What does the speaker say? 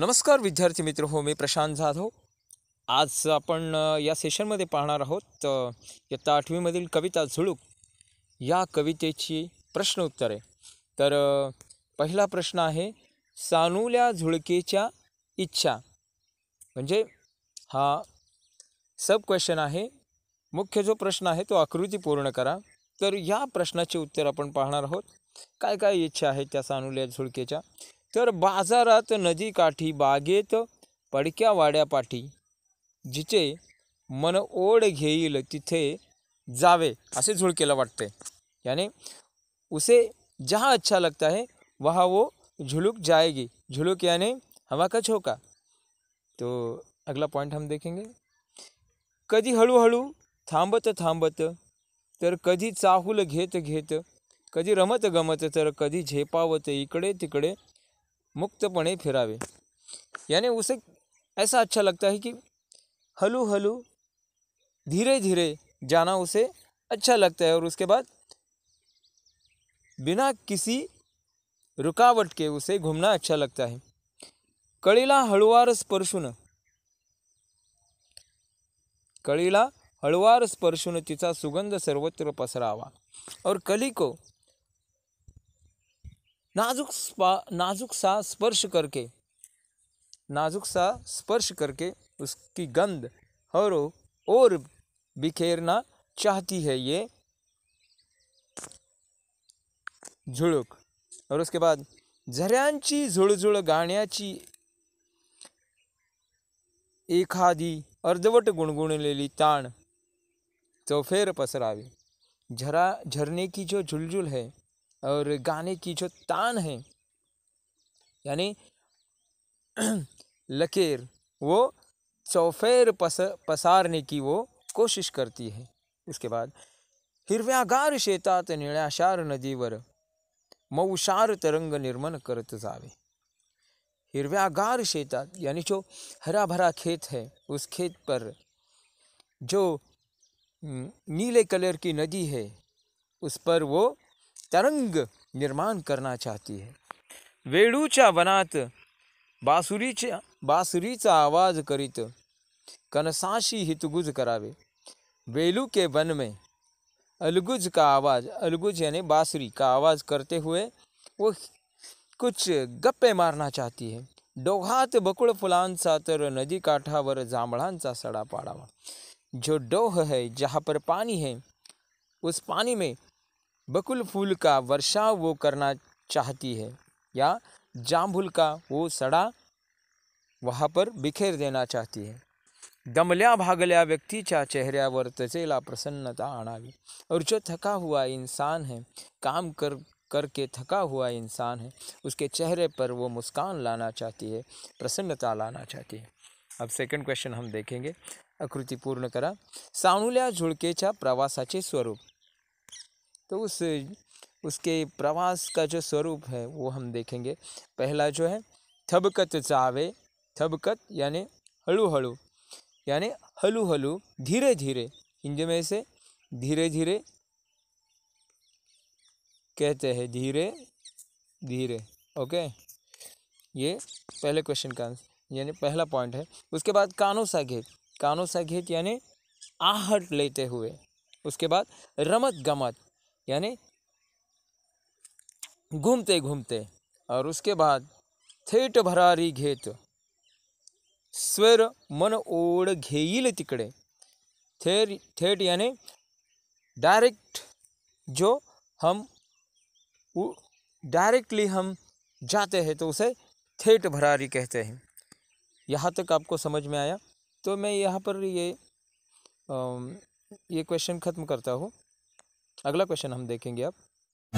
नमस्कार विद्यार्थी मित्र हो मी प्रशांत जाधव हो। आज आपण या सेशनमध्ये पाहणार आहोत इयत्ता आठवीमधील कविता झुळूक या कवितेची प्रश्न उत्तरे तर पहिला प्रश्न आहे सानूल्या झुळकेच्या इच्छा म्हणजे हा सब क्वेश्चन आहे मुख्य जो प्रश्न आहे तो आकृती पूर्ण करा तर या प्रश्नाचे उत्तर आपण पाहणार आहोत काय काय इच्छा आहे त्या सानूल्या झुळकेच्या तर बाजारात नदीकाठी बागेत पडक्या वाड्यापाठी जिचे मन ओढ घेईल तिथे जावे असे झुळकेला वाटते याने उसे जहा अच्छा लगता है वहाँ वो झुलुक जाएगी झुलुक याने हवा का छोका तो अगला पॉइंट हम देखेंगे कधी हळूहळू थांबत थांबत तर कधी चाहूल घेत घेत कधी रमत गमत तर कधी झेपावत इकडे तिकडे मुक्तपणे फिरावे यानी उसे ऐसा अच्छा लगता है कि हलू हलू धीरे धीरे जाना उसे अच्छा लगता है और उसके बाद बिना किसी रुकावट के उसे घूमना अच्छा लगता है कड़ीला हलवार स्पर्शुन कड़ीला हलवार स्पर्शुन तिचा सुगंध सर्वत्र पसरावा और कली को नाजुक नाजुक सा स्पर्श करके नाजुक सा स्पर्श करके उसकी गंध और और बिखेरना चाहती है ये झुळूक और उसके बाद झऱ्यांची झुड़झुड़ गाण्याची एखादी अर्धवट गुणगुण लेली ताण चौफेर तो पसरावी झरा झरने की जो झुलझुल है और गाने की जो तान है यानी लकीर वो चौफेर पस पसारने की वो कोशिश करती है उसके बाद हिरव्यागार शेतात निळ्याशार नदीवर मऊशार तरंग निर्मन करत जावे हिरव्यागार शेतात यानी जो हरा भरा खेत है उस खेत पर जो नीले कलर की नदी है उस पर वो तरंग निर्माण करना चाहती है वेळूच्या वनात बासुरीच्या बासुरीचा आवाज करीत कनसाशी हितगुज करावे वेलू के वन में अलगुज का आवाज़ अलगुज यानी बासुरी का आवाज़ करते हुए वो कुछ गप्पे मारना चाहती है डोहात फुलान सा तर नदी काठावर सा सडा पाडावा जो डोह है जहाँ पर पानी है उस पानी में बकुल फूल का वर्षा वो करना चाहती है या जाम्बुल का वो सड़ा वहाँ पर बिखेर देना चाहती है दमल्या भागल्या चेहरा वर तसेला प्रसन्नता आणावी और जो थका हुआ इंसान है काम कर करके थका हुआ इंसान है उसके चेहरे पर वो मुस्कान लाना चाहती है प्रसन्नता लाना चाहती है अब सेकंड क्वेश्चन हम देखेंगे आकृति पूर्ण करा झुड़के चा प्रवासाचे स्वरूप तो उस उसके प्रवास का जो स्वरूप है वो हम देखेंगे पहला जो है थबकत चावे थबकत यानी हलू हलू यानी हलू हलू धीरे धीरे हिंदी में से धीरे धीरे कहते हैं धीरे धीरे ओके ये पहले क्वेश्चन का आंसर यानी पहला पॉइंट है उसके बाद कानों सा घेत कानों सा घेत यानी आहट लेते हुए उसके बाद रमत गमत यानी घूमते घूमते और उसके बाद थेट भरारी घेत स्वर मन ओढ घेल तिकडे थेर थेट यानी डायरेक्ट जो हम डायरेक्टली हम जाते हैं तो उसे थेट भरारी कहते हैं यहाँ तक आपको समझ में आया तो मैं यहाँ पर ये आ, ये क्वेश्चन ख़त्म करता हूँ अगला क्वेश्चन हम देखेंगे अब